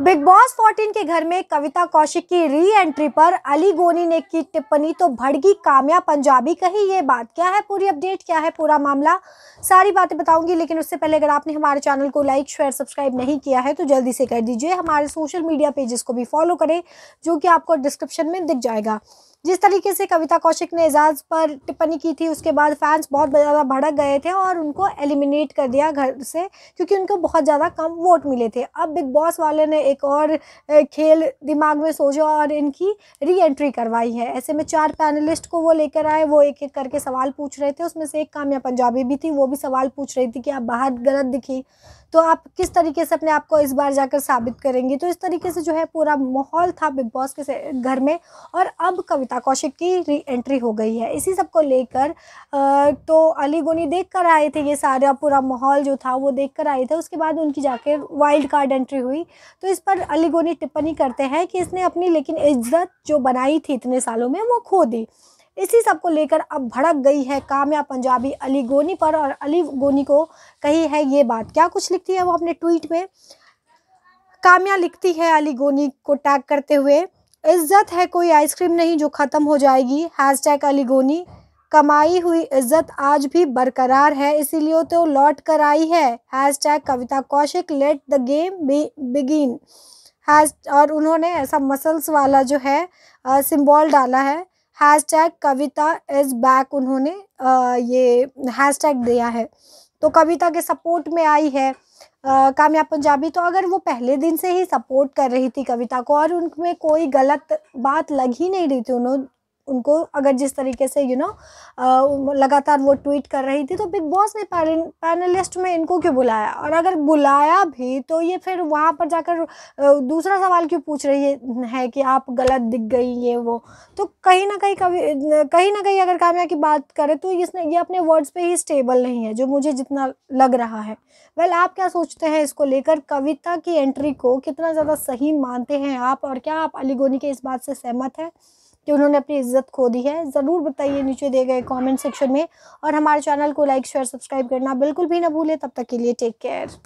big boss 14 के घर में कविता कौशिक की री एंट्री पर अली गोनी ने की टिप्पणी तो भड़की कामया पंजाबी कही ये बात क्या है पूरी अपडेट क्या है पूरा मामला सारी बातें बताऊंगी लेकिन उससे पहले अगर आपने हमारे चैनल को लाइक शेयर सब्सक्राइब नहीं किया है तो जल्दी से कर दीजिए हमारे सोशल मीडिया पेजेस को भी फॉलो करें जो कि आपको डिस्क्रिप्शन में दिख जाएगा जिस तरीके से कविता कौशिक ने एजाज पर टिप्पणी की थी उसके बाद फैंस बहुत ज़्यादा भड़क गए थे और उनको एलिमिनेट कर दिया घर से क्योंकि उनको बहुत ज़्यादा कम वोट मिले थे अब बिग बॉस वाले ने एक और खेल दिमाग में सोचा और इनकी री एंट्री करवाई है ऐसे में चार पैनलिस्ट को वो लेकर आए वो एक एक करके सवाल पूछ रहे थे उसमें से एक कामया पंजाबी भी थी वो भी सवाल पूछ रही थी कि आप बाहर गलत दिखी तो आप किस तरीके से अपने आप को इस बार जाकर साबित करेंगी तो इस तरीके से जो है पूरा माहौल था बिग बॉस के घर में और अब कविता कौशिक की री एंट्री हो गई है इसी सब को लेकर तो अली गोनी देख कर आए थे ये सारा पूरा माहौल जो था वो देख कर आए थे उसके बाद उनकी जाके वाइल्ड कार्ड एंट्री हुई तो इस पर अली गोनी टिप्पणी करते हैं कि इसने अपनी लेकिन इज्जत जो बनाई थी इतने सालों में वो खो दी इसी सब को लेकर अब भड़क गई है काम्या पंजाबी अली गोनी पर और अली गोनी को कही है ये बात क्या कुछ लिखती है वो अपने ट्वीट में काम्या लिखती है अली गोनी को टैग करते हुए इज्जत है कोई आइसक्रीम नहीं जो ख़त्म हो जाएगी हैज़ टैग अली गोनी कमाई हुई इज्जत आज भी बरकरार है इसीलिए तो लौट कर आई है hashtag Kavita Kaushik let the game begin hash और उन्होंने ऐसा मसल्स वाला जो है सिंबल डाला है hashtag Kavita is back उन्होंने ये हैश टैग दिया है तो कविता के सपोर्ट में आई है कामयाब पंजाबी तो अगर वो पहले दिन से ही सपोर्ट कर रही थी कविता को और उनमें कोई गलत बात लग ही नहीं रही थी उन्होंने उनको अगर जिस तरीके से यू you नो know, लगातार वो ट्वीट कर रही थी तो बिग बॉस ने पैनलिस्ट में इनको क्यों बुलाया और अगर बुलाया भी तो ये फिर वहाँ पर जाकर दूसरा सवाल क्यों पूछ रही है कि आप गलत दिख गई ये वो तो कहीं ना कहीं कभी कहीं ना कहीं अगर कामया की बात करें तो इसने ये अपने वर्ड्स पर ही स्टेबल नहीं है जो मुझे जितना लग रहा है वेल well, आप क्या सोचते हैं इसको लेकर कविता की एंट्री को कितना ज़्यादा सही मानते हैं आप और क्या आप अलीगोनी के इस बात से सहमत हैं कि उन्होंने अपनी इज्जत खो दी है ज़रूर बताइए नीचे दिए गए कमेंट सेक्शन में और हमारे चैनल को लाइक शेयर सब्सक्राइब करना बिल्कुल भी ना भूलें तब तक के लिए टेक केयर